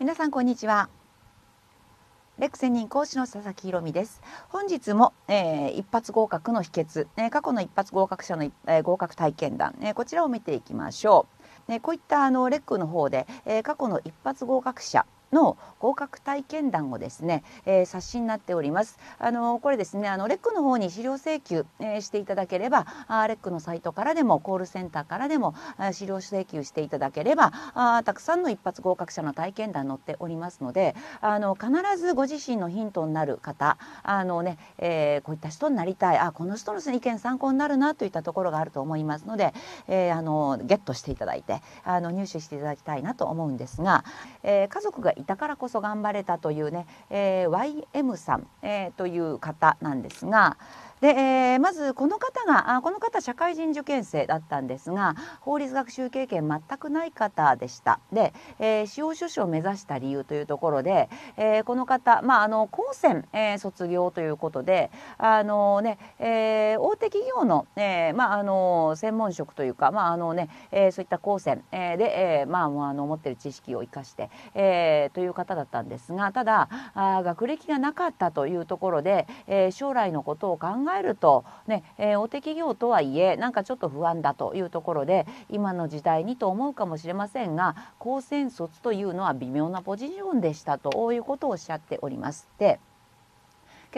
皆さんこんにちはレクセニン講師の佐々木ひろみです本日も、えー、一発合格の秘訣、えー、過去の一発合格者の、えー、合格体験談、えこちらを見ていきましょう、ね、こういったあのレックの方で、え過去の一発合格者の合格体験談をですね、えー、冊子になっております。あのこれですねあのレックの方に資料請求、えー、していただければあレックのサイトからでもコールセンターからでも資料請求していただければあたくさんの一発合格者の体験談載っておりますのであの必ずご自身のヒントになる方あのね、えー、こういった人になりたいあこの人の意見参考になるなといったところがあると思いますので、えー、あのゲットしていただいてあの入手していただきたいなと思うんですが、えー、家族がいたからこそ頑張れたというね、えー、YM さん、えー、という方なんですが、で、えー、まずこの方があこの方社会人受験生だったんですが法律学習経験全くない方でしたで、えー、司法書士を目指した理由というところで、えー、この方、まあ、あの高専、えー、卒業ということであの、ねえー、大手企業の、えーまあ、あの専門職というか、まああのねえー、そういった高専、えー、で、えーまあ、あの持ってる知識を生かして、えー、という方だったんですがただあ学歴がなかったというところで、えー、将来のことを考ええるとね、えー、大手企業とはいえなんかちょっと不安だというところで今の時代にと思うかもしれませんが高専卒というのは微妙なポジションでしたということをおっしゃっております。で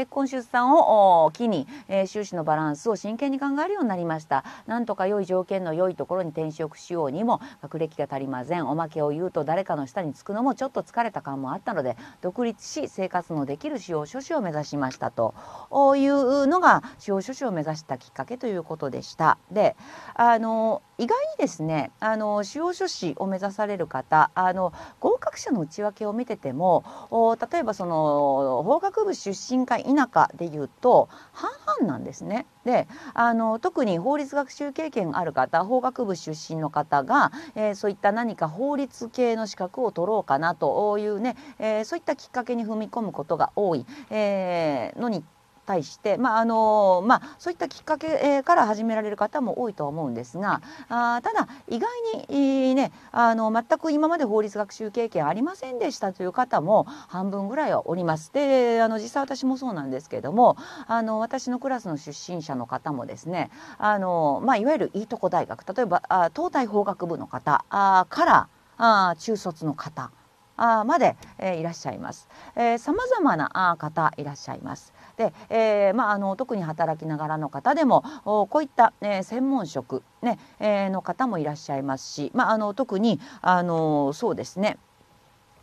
結婚出産を機に、えー、収支のバランスを真剣に考えるようになりましたなんとか良い条件の良いところに転職しようにも学歴が足りませんおまけを言うと誰かの下につくのもちょっと疲れた感もあったので独立し生活のできる司法書士を目指しましたというのが司法書士を目指したきっかけということでした。であの意外にですねあの司法書士を目指される方あの合格者の内訳を見てても例えばその法学部出身か否かでいうと半々なんですね。であの特に法律学習経験がある方法学部出身の方が、えー、そういった何か法律系の資格を取ろうかなというね、えー、そういったきっかけに踏み込むことが多い、えー、のに対して、まああのまあ、そういったきっかけから始められる方も多いと思うんですがあただ意外に、ね、あの全く今まで法律学習経験ありませんでしたという方も半分ぐらいはおります。であの実際私もそうなんですけどもあの私のクラスの出身者の方もですねあの、まあ、いわゆるいいとこ大学例えばあ東大法学部の方あからあ中卒の方あまで、えー、いらっしゃいます。さまざまなあ方いらっしゃいます。で、えーまあ、あの特に働きながらの方でもこういった、え専門職ね、えー、の方もいらっしゃいますし、まあ、あの特にあのそうですね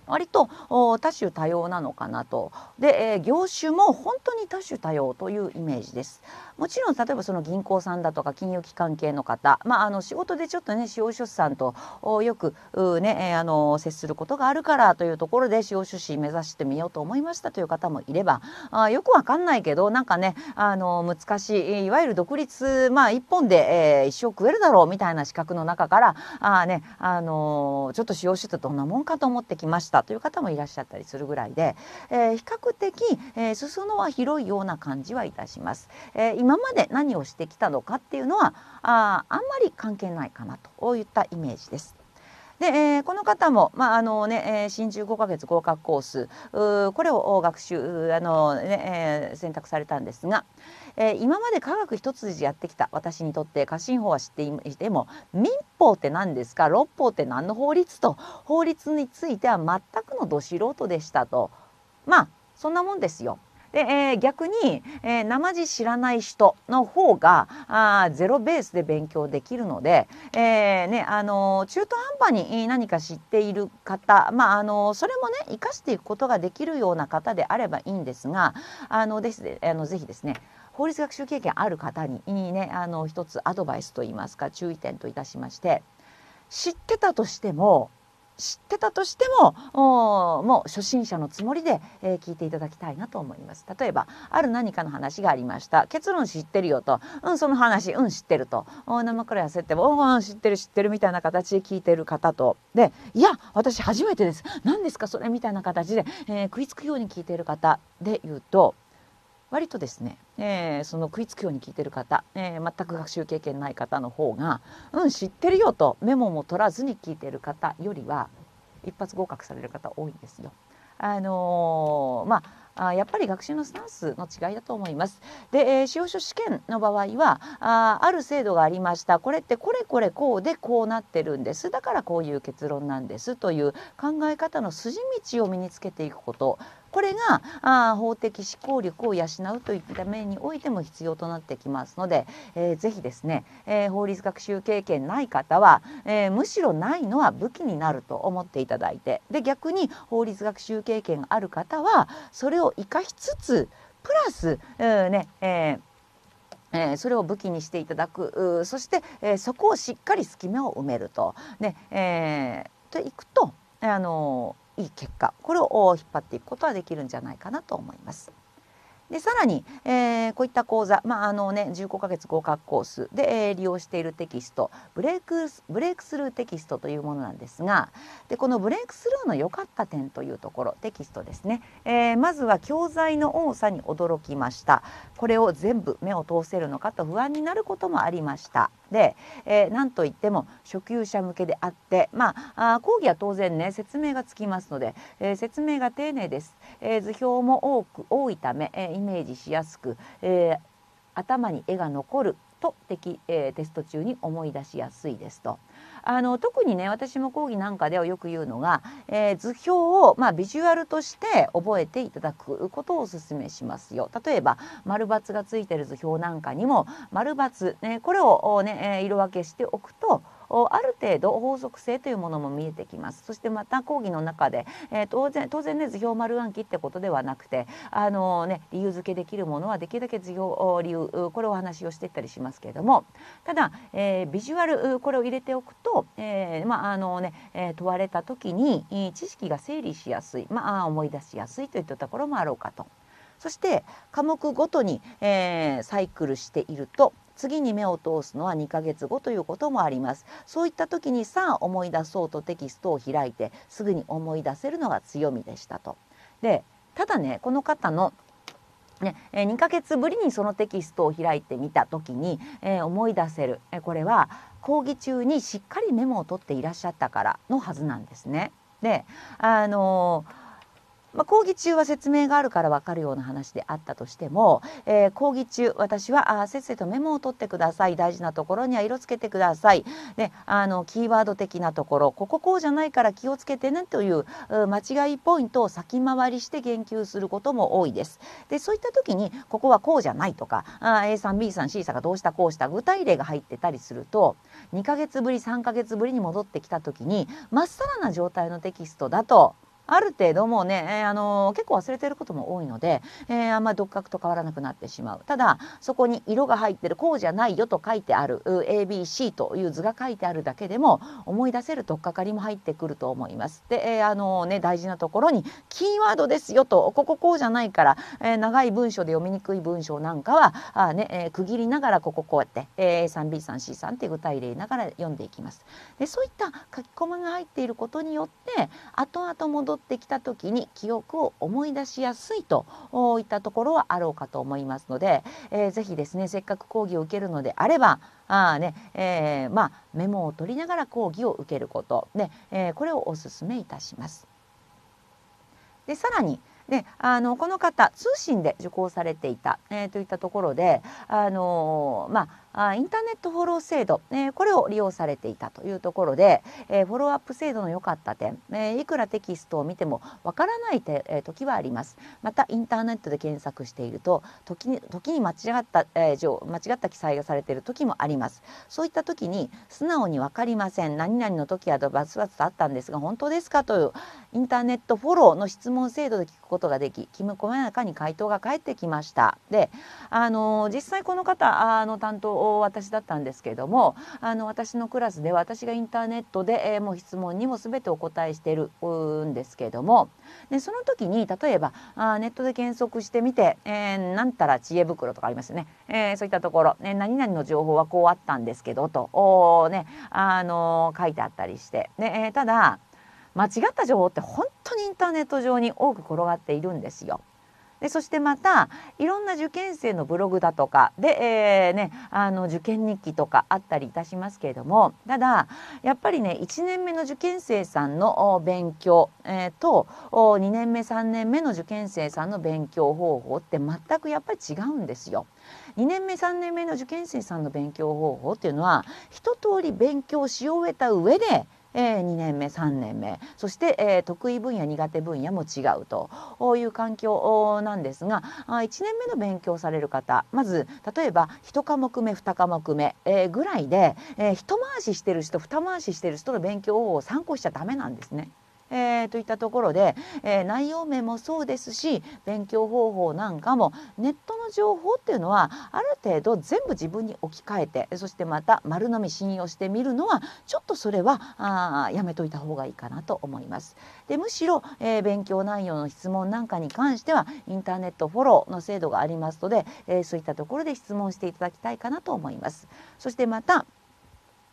割と多種多様なのかなとで、えー、業種も本当に多種多様というイメージですもちろん例えばその銀行さんだとか金融機関系の方、まあ、あの仕事でちょっとね司法書士さんとよくね、えー、あの接することがあるからというところで司法書士目指してみようと思いましたという方もいればあよくわかんないけどなんかねあの難しいいわゆる独立、まあ、一本で、えー、一生食えるだろうみたいな資格の中からあ、ねあのちょっと司法書士ってどんなもんかと思ってきましたたという方もいらっしゃったりするぐらいで、えー、比較的、えー、裾野は広いような感じはいたします。えー、今まで何をしてきたのかっていうのはああんまり関係ないかなといったイメージです。で、えー、この方も、まああのね、新中5ヶ月合格コースこれを学習あの、ねえー、選択されたんですが、えー、今まで科学一筋やってきた私にとって家臣法は知っていても民法って何ですか六法って何の法律と法律については全くのど素人でしたとまあそんなもんですよ。で、えー、逆に、えー、生地知らない人の方があゼロベースで勉強できるので、えーねあの中途半端に何か知っている方、まああのそれもね生かしていくことができるような方であればいいんですがあのですあのぜひですね法律学習経験ある方にねあの一つアドバイスといいますか注意点といたしまして知ってたとしても知ってたとしてももう初心者のつもりで、えー、聞いていただきたいなと思います。例えばある何かの話がありました結論知ってるよと、うん、その話うん知ってると生クラやせっても、うん、知ってる知ってるみたいな形で聞いてる方とでいや私初めてです何ですかそれみたいな形で、えー、食いつくように聞いてる方で言うと割とですね、えー、その食いつくように聞いてる方、えー、全く学習経験ない方の方が「うん知ってるよ」とメモも取らずに聞いてる方よりは一発合格される方多いんですよ。あのー、まあやっぱり学習のスタンスの違いだと思います。で、えー、司法書試験の場合はあある制度がありましたこれってこれこれこうでこうなってるんですだからこういう結論なんですという考え方の筋道を身につけていくことこれがあ法的思考力を養うといった面においても必要となってきますので、えー、ぜひですね、えー、法律学習経験ない方は、えー、むしろないのは武器になると思っていただいてで逆に法律学習経験がある方はそれを生かしつつプラス、うん、ね、えーえー、それを武器にしていただくそして、えー、そこをしっかり隙間を埋めるとね、えー、といくとあのーいい結果これを引っ張っていくことはできるんじゃないかなと思います。でさらに、えー、こういった講座、まああのね、15ヶ月合格コースで、えー、利用しているテキストブレイクブレイクスルーテキストというものなんですがでこのブレイクスルーの良かった点というところテキストですね、えー、まずは教材の多さに驚きましたこれを全部目を通せるのかと不安になることもありましたで、えー、なんといっても初級者向けであってまああ講義は当然ね説明がつきますので、えー、説明が丁寧です、えー、図表も多く多いため、えーイメージしやすく、えー、頭に絵が残ると的、えー、テスト中に思い出しやすいですと。あの特にね私も講義なんかではよく言うのが、えー、図表を、まあ、ビジュアルとして覚えていただくことをお勧めしますよ。例えば丸×がついてる図表なんかにも丸×、ね、これを、ね、色分けしておくとある程度法則性というものも見えてきますそしてまた講義の中で、えー、当然当然ね図表丸暗記ってことではなくてあのー、ね理由付けできるものはできるだけ図表理由これをお話をしていったりしますけれどもただ、えー、ビジュアルこれを入れておくと、えー、まああのね、えー、問われた時に知識が整理しやすい、まあ、思い出しやすいといったところもあろうかとそして科目ごとに、えー、サイクルしていると次に目を通すのは2ヶ月後ということもありますそういった時にさあ思い出そうとテキストを開いてすぐに思い出せるのが強みでしたと。でただねこの方のね、2ヶ月ぶりにそのテキストを開いてみた時に、えー、思い出せる、えこれは講義中にしっかりメモを取っていらっしゃったからのはずなんですね。であのーまあ、講義中は説明があるから分かるような話であったとしても、えー、講義中私はあせっせとメモを取ってください大事なところには色つけてください、ね、あのキーワード的なところこここうじゃないから気をつけてねという間違いポイントを先回りして言及することも多いです。でそういった時にここはこうじゃないとかあ A さん B さん C さんがどうしたこうした具体例が入ってたりすると2ヶ月ぶり3ヶ月ぶりに戻ってきた時にまっさらな状態のテキストだとある程度もうね、えー、あのー、結構忘れてることも多いので、えー、あんまり独学と変わらなくなってしまうただそこに色が入ってるこうじゃないよと書いてある ABC という図が書いてあるだけでも思い出せる取っかかりも入ってくると思います。で、えー、あのね大事なところにキーワードですよとこここうじゃないから、えー、長い文章で読みにくい文章なんかはあ、ねえー、区切りながらこここうやって、えー、A3B3C さって具体例ながら読んでいきます。でそういった書き込みが入っていることによって後々戻ってきた時に記憶を思い出しやすいといったところはあろうかと思いますので、えー、ぜひですねせっかく講義を受けるのであればあね、えー、まあ、メモを取りながら講義を受けること、ねえー、これをお勧めいたします。でさらにね、あのこの方通信で受講されていた、えー、といったところであのー、まああインターネットフォロー制度、えー、これを利用されていたというところで、えー、フォローアップ制度の良かった点、えー、いくらテキストを見てもわからないて、えー、時はありますまたインターネットで検索していると時に時に間違った、えー、間違った記載がされている時もありますそういった時に素直に分かりません何々の時はバツバツとあったんですが本当ですかというインターネットフォローの質問制度で聞くことができきめ細やかに回答が返ってきましたであの実際この方あの担当私だったんですけどもあの私のクラスでは私がインターネットで、えー、もう質問にも全てお答えしてるんですけどもでその時に例えばあネットで検索してみて、えー、なんたら知恵袋とかありますよね、えー、そういったところ、ね、何々の情報はこうあったんですけどとお、ねあの書いてあったりして、ねえー、ただ間違った情報って本当にインターネット上に多く転がっているんですよ。でそしてまたいろんな受験生のブログだとかで、えー、ね、あの受験日記とかあったりいたしますけれどもただやっぱりね1年目の受験生さんの勉強、えー、と2年目3年目の受験生さんの勉強方法って全くやっぱり違うんですよ。2年目3年目の受験生さんの勉強方法っていうのは一通り勉強し終えた上でえー、2年目3年目そして、えー、得意分野苦手分野も違うという環境なんですがあ1年目の勉強される方まず例えば1科目目2科目目、えー、ぐらいで、えー、一回ししてる人二回ししてる人の勉強を参考しちゃダメなんですね。えー、といったところで、えー、内容面もそうですし勉強方法なんかもネットの情報っていうのはある程度全部自分に置き換えてそしてまた丸のみ信用してみるのはちょっとそれはあやめといた方がいいかなと思います。でむしろ、えー、勉強内容の質問なんかに関してはインターネットフォローの制度がありますので、えそういったところで質問していただきたいかなと思います。そしてまた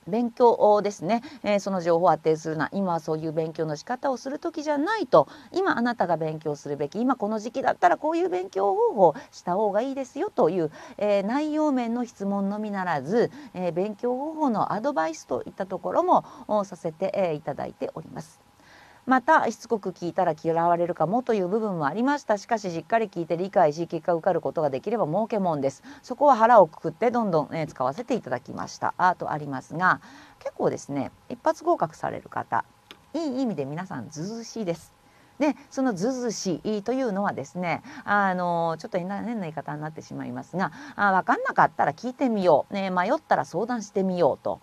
勉強ですね、えー、その情報を当定するな今はそういう勉強の仕方をする時じゃないと今あなたが勉強するべき今この時期だったらこういう勉強方法をした方がいいですよという、えー、内容面の質問のみならず、えー、勉強方法のアドバイスといったところもさせて、えー、いただいております。またしつこく聞いたら嫌われるかもという部分もありましたしかししっかり聞いて理解し結果受かることができれば儲けもんですそこは腹をくくってどんどん、ね、使わせていただきましたあとありますが結構ですね一発合格される方いい意味で皆さんずうしいですでそのずずしというのはですねあのちょっと変な言い方になってしまいますがあ分かんなかったら聞いてみよう、ね、迷ったら相談してみようと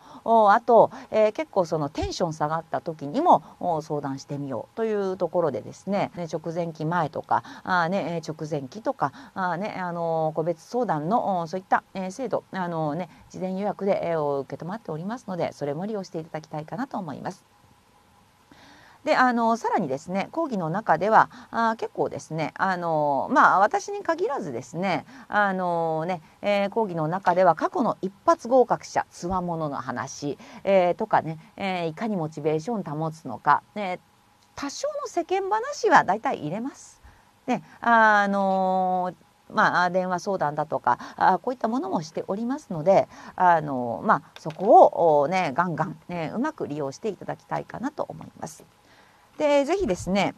あと、えー、結構そのテンション下がった時にも相談してみようというところでですねね直前期前とかあ、ね、直前期とかあ、ね、あの個別相談のそういった、えー、制度あの、ね、事前予約で、えー、受け止まっておりますのでそれも利用していただきたいかなと思います。であのさらにですね講義の中ではあ結構ですねあの、まあ、私に限らずですねあのね、えー、講義の中では過去の一発合格者つわものの話、えー、とかね、えー、いかにモチベーションを保つのか、ね、多少の世間話は大体入れます。ねあのまあ、電話相談だとかあこういったものもしておりますのであの、まあ、そこを、ね、ガンガン、ね、うまく利用していただきたいかなと思います。でぜひですね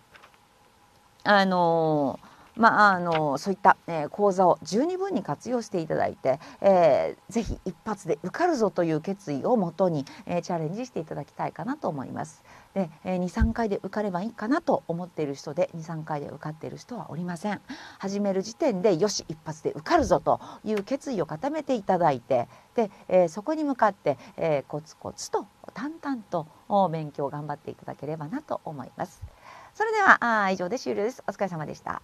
あのまあ、あのそういった、えー、講座を十二分に活用していただいて、えー、ぜひ一発で受かるぞという決意をもとに、えー、チャレンジしていただきたいかなと思います。で、えー、23回で受かればいいかなと思っている人で23回で受かっている人はおりません。始める時点でよし一発で受かるぞという決意を固めていただいてで、えー、そこに向かって、えー、コツコツと淡々と勉強を頑張っていただければなと思います。それでは以上で終了です。お疲れ様でした。